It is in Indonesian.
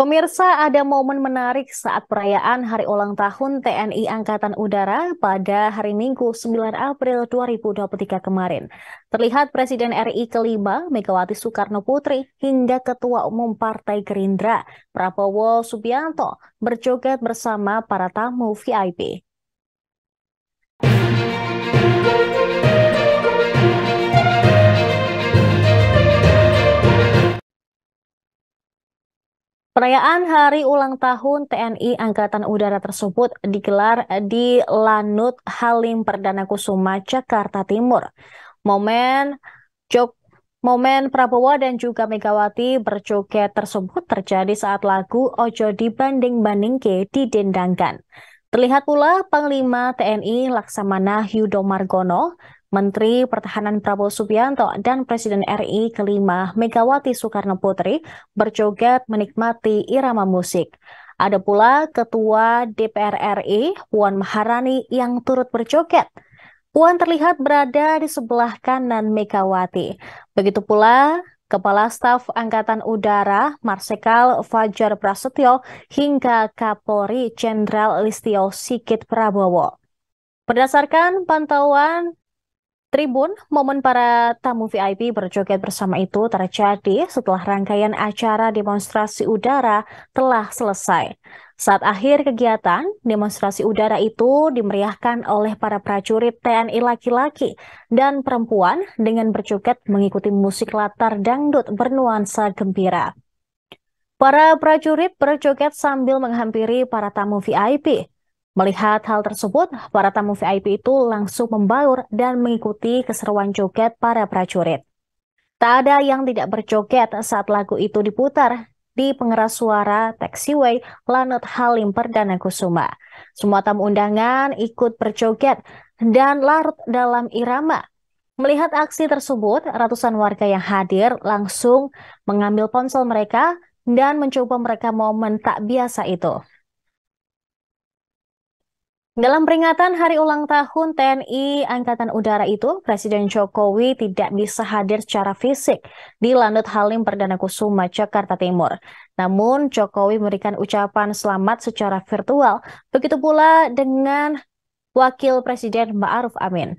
Pemirsa, ada momen menarik saat perayaan Hari Ulang Tahun TNI Angkatan Udara pada hari Minggu 9 April 2023 kemarin. Terlihat Presiden RI kelima Megawati Soekarno Putri hingga Ketua Umum Partai Gerindra Prabowo Subianto berjoget bersama para tamu VIP. Perayaan hari ulang tahun TNI Angkatan Udara tersebut digelar di Lanut Halim Perdana Kusuma, Jakarta Timur. Momen Jok Momen Prabowo dan juga Megawati berjoget tersebut terjadi saat lagu Ojo Dibanding Bandingke didendangkan. Terlihat pula Panglima TNI Laksamana Yudo Margono Menteri Pertahanan Prabowo Subianto dan Presiden RI kelima Megawati Soekarno Putri berjoget menikmati irama musik. Ada pula Ketua DPR RI Puan Maharani yang turut berjoget. Puan terlihat berada di sebelah kanan Megawati. Begitu pula Kepala Staf Angkatan Udara Marsikal Fajar Prasetyo hingga Kapolri Jenderal Listio Sigit Prabowo. Berdasarkan pantauan Tribun, momen para tamu VIP berjoget bersama itu terjadi setelah rangkaian acara demonstrasi udara telah selesai. Saat akhir kegiatan, demonstrasi udara itu dimeriahkan oleh para prajurit TNI laki-laki dan perempuan dengan berjoget mengikuti musik latar dangdut bernuansa gembira. Para prajurit berjoget sambil menghampiri para tamu VIP. Melihat hal tersebut, para tamu VIP itu langsung membaur dan mengikuti keseruan joget para prajurit. Tak ada yang tidak berjoget saat lagu itu diputar di pengeras suara Taxiway, Lanut Halim Perdana Kusuma. Semua tamu undangan ikut berjoget dan larut dalam irama. Melihat aksi tersebut, ratusan warga yang hadir langsung mengambil ponsel mereka dan mencoba mereka momen tak biasa itu. Dalam peringatan hari ulang tahun TNI Angkatan Udara itu, Presiden Jokowi tidak bisa hadir secara fisik di Lanut Halim Perdana Kusuma, Jakarta Timur. Namun, Jokowi memberikan ucapan selamat secara virtual, begitu pula dengan Wakil Presiden Ma'ruf Amin.